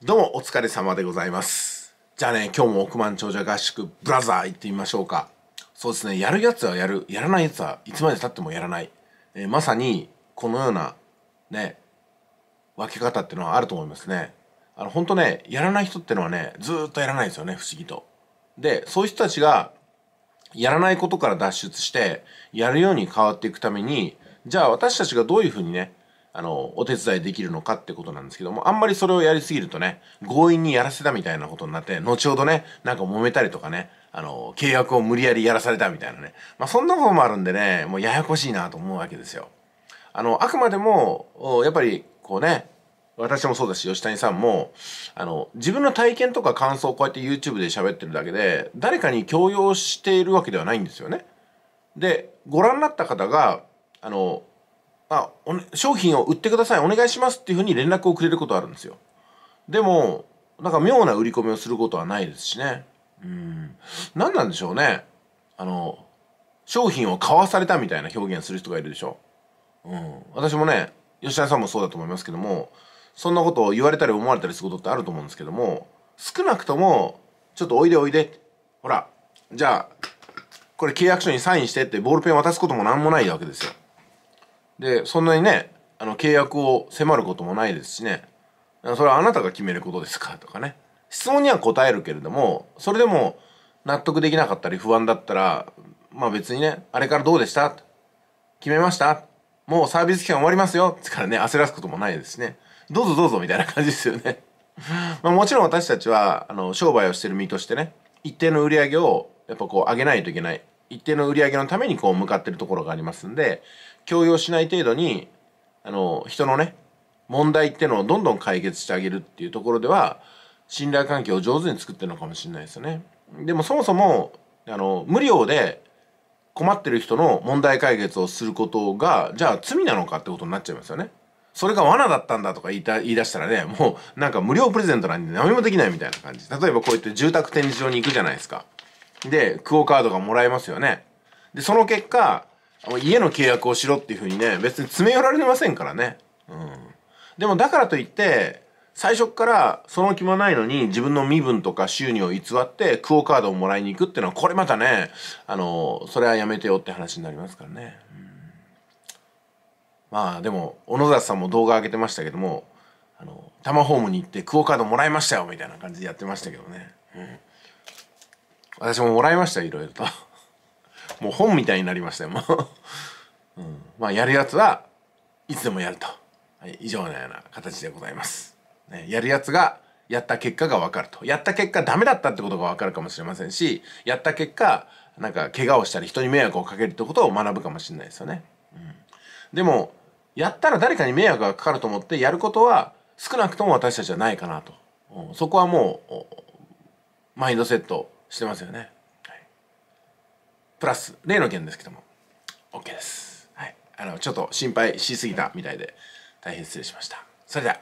どうもお疲れ様でございます。じゃあね、今日も億万長者合宿ブラザー行ってみましょうか。そうですね、やるやつはやる、やらないやつはいつまでたってもやらない。えー、まさにこのようなね、分け方っていうのはあると思いますね。あの、ほんとね、やらない人ってのはね、ずっとやらないですよね、不思議と。で、そういう人たちがやらないことから脱出して、やるように変わっていくために、じゃあ私たちがどういうふうにね、あの、お手伝いできるのかってことなんですけども、あんまりそれをやりすぎるとね、強引にやらせたみたいなことになって、後ほどね、なんか揉めたりとかね、あの、契約を無理やりやらされたみたいなね。まあ、そんなこともあるんでね、もうややこしいなと思うわけですよ。あの、あくまでも、やっぱり、こうね、私もそうだし、吉谷さんも、あの、自分の体験とか感想をこうやって YouTube で喋ってるだけで、誰かに強要しているわけではないんですよね。で、ご覧になった方が、あの、あ商品を売ってくださいお願いしますっていうふうに連絡をくれることあるんですよでもなんか妙な売り込みをすることはないですしねうん何なんでしょうねあの商品を買わされたみたいな表現する人がいるでしょうん私もね吉田さんもそうだと思いますけどもそんなことを言われたり思われたりすることってあると思うんですけども少なくともちょっとおいでおいでほらじゃあこれ契約書にサインしてってボールペン渡すことも何もないわけですよでそんなにねあの契約を迫ることもないですしねそれはあなたが決めることですかとかね質問には答えるけれどもそれでも納得できなかったり不安だったらまあ別にねあれからどうでした決めましたもうサービス期間終わりますよつからね焦らすこともないですしねどうぞどうぞみたいな感じですよね まあもちろん私たちはあの商売をしてる身としてね一定の売り上げをやっぱこう上げないといけない一定の売り上げのためにこう向かってるところがありますんで強要しない程度にあの人のね問題ってのをどんどん解決してあげるっていうところでは信頼関係を上手に作ってるのかもしれないですよね。でもそもそもあの無料で困ってる人の問題解決をすることがじゃあ罪なのかってことになっちゃいますよね。それが罠だったんだとか言いた言い出したらねもうなんか無料プレゼントなんで何もできないみたいな感じ例えばこうやって住宅展示場に行くじゃないですかで、クオカードがもらえますよね。で、その結果、家の契約をしろっていうふうにね、別に詰め寄られてませんからね。うん。でもだからといって、最初からその気もないのに自分の身分とか収入を偽ってクオカードをもらいに行くっていうのはこれまたね、あの、それはやめてよって話になりますからね。うん、まあでも、小野田さんも動画上げてましたけども、あの、タマホームに行ってクオカードもらいましたよみたいな感じでやってましたけどね。うん私ももらいましたいろいろと もう本みたいになりましたよもう うん、まあやるやつはいつでもやると、はい、以上のような形でございます、ね、やるやつがやった結果が分かるとやった結果ダメだったってことが分かるかもしれませんしやった結果なんか怪我をしたり人に迷惑をかけるってことを学ぶかもしれないですよね、うん、でもやったら誰かに迷惑がかかると思ってやることは少なくとも私たちはないかなと、うん、そこはもうマインドセットしてますよね、はい、プラス例の件ですけども OK です、はい、あのちょっと心配しすぎたみたいで大変失礼しましたそれでは